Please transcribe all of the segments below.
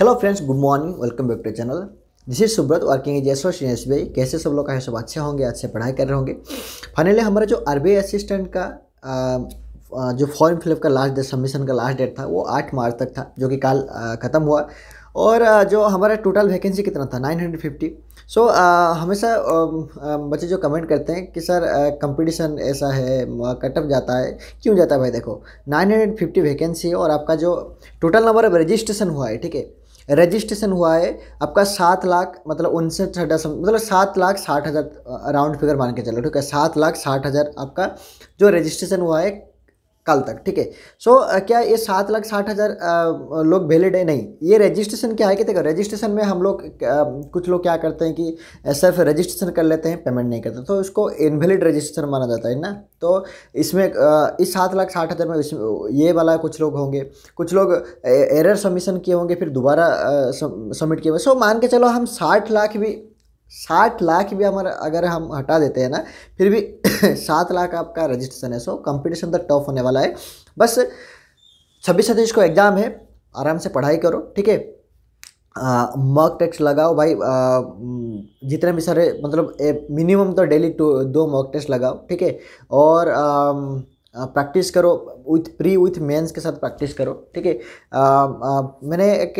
hello friends good morning welcome back to channel this is Subrata working as S in S कैसे सब लोग हैं सब अच्छे होंगे अच्छे पढ़ाई कर रहे होंगे फाइनली हमारा जो आर असिस्टेंट का जो फॉर्म फिलअप का लास्ट डेट सबमिशन का लास्ट डेट था वो आठ मार्च तक था जो कि कल ख़त्म हुआ और जो हमारा टोटल वैकेंसी कितना था 950 सो so, सो हमेशा बच्चे जो कमेंट करते हैं कि सर कंपटीशन ऐसा है कटअप जाता है क्यों जाता है भाई देखो 950 वैकेंसी है और आपका जो टोटल नंबर ऑफ रजिस्ट्रेशन हुआ है ठीक है रजिस्ट्रेशन हुआ है आपका सात लाख मतलब उनसठ मतलब सात लाख साठ हज़ार राउंड फिगर मान के चलो ठीक है सात लाख साठ हज़ार आपका जो रजिस्ट्रेशन हुआ है कल तक ठीक है सो क्या ये सात लाख साठ हज़ार लोग वैलिड है नहीं ये रजिस्ट्रेशन क्या है कि देखो रजिस्ट्रेशन में हम लोग कुछ लोग क्या करते हैं कि सिर्फ रजिस्ट्रेशन कर लेते हैं पेमेंट नहीं करते तो इसको इनवेलिड रजिस्ट्रेशन माना जाता है ना तो इसमें इस सात लाख साठ हज़ार में ये वाला कुछ लोग होंगे कुछ लोग एरर सबमिशन किए होंगे फिर दोबारा सबमिट किए हुए सो मान के चलो हम साठ लाख भी साठ लाख भी हमारा अगर हम हटा देते हैं ना फिर भी सात लाख आपका रजिस्ट्रेशन है सो कंपटीशन तो टफ होने वाला है बस छब्बीस सतीश को एग्ज़ाम है आराम से पढ़ाई करो ठीक है मॉक टेस्ट लगाओ भाई आ, जितने भी सारे मतलब मिनिमम तो डेली टू दो मॉक टेस्ट लगाओ ठीक है और आ, प्रैक्टिस करो विथ प्री विथ मेंस के साथ प्रैक्टिस करो ठीक है मैंने एक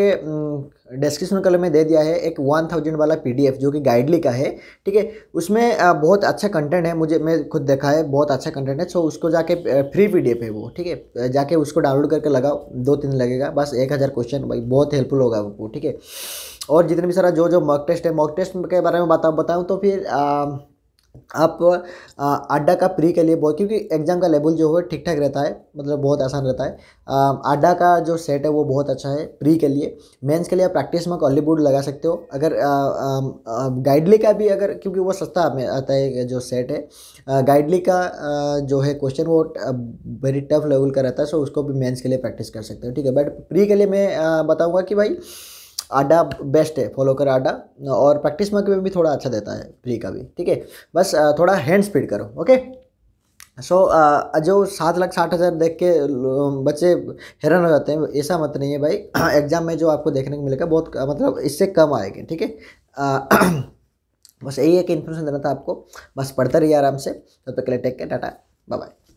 डिस्क्रिप्शन कलर में दे दिया है एक वन थाउजेंड वाला पीडीएफ जो कि गाइडली का है ठीक है उसमें आ, बहुत अच्छा कंटेंट है मुझे मैं खुद देखा है बहुत अच्छा कंटेंट है सो उसको जाके फ्री पीडीएफ है वो ठीक है जाके उसको डाउनलोड करके लगाओ दो तीन लगेगा बस एक हज़ार क्वेश्चन भाई बहुत हेल्पफुल होगा वो ठीक है और जितने भी सारा जो जो मॉक टेस्ट है मॉक टेस्ट के बारे में बताऊँ बताऊँ तो फिर आ, आप अड्डा का प्री के लिए बहुत क्योंकि एग्ज़ाम का लेवल जो है ठीक ठाक रहता है मतलब बहुत आसान रहता है अड्डा का जो सेट है वो बहुत अच्छा है प्री के लिए मेंस के लिए आप प्रैक्टिस में कॉलीवुड लगा सकते हो अगर गाइडली का भी अगर क्योंकि वो सस्ता में आता है जो सेट है गाइडली का जो है क्वेश्चन वो वेरी टफ लेवल का रहता है सो उसको भी मेन्स के लिए प्रैक्टिस कर सकते हो ठीक है बट प्री के लिए मैं बताऊँगा कि भाई आडा बेस्ट है फॉलो कर आडा और प्रैक्टिस मार्क में भी थोड़ा अच्छा देता है फ्री का भी ठीक है बस थोड़ा हैंड स्पीड करो ओके सो so, uh, जो सात लाख साठ हज़ार देख के बच्चे हैरान हो जाते हैं ऐसा मत नहीं है भाई एग्ज़ाम में जो आपको देखने को मिलेगा बहुत मतलब इससे कम आएगी ठीक है बस यही एक इन्फॉर्मेशन देना था आपको बस पढ़ते रहिए आराम से तब तो तक के लिए टेक के टाटा बाय बाय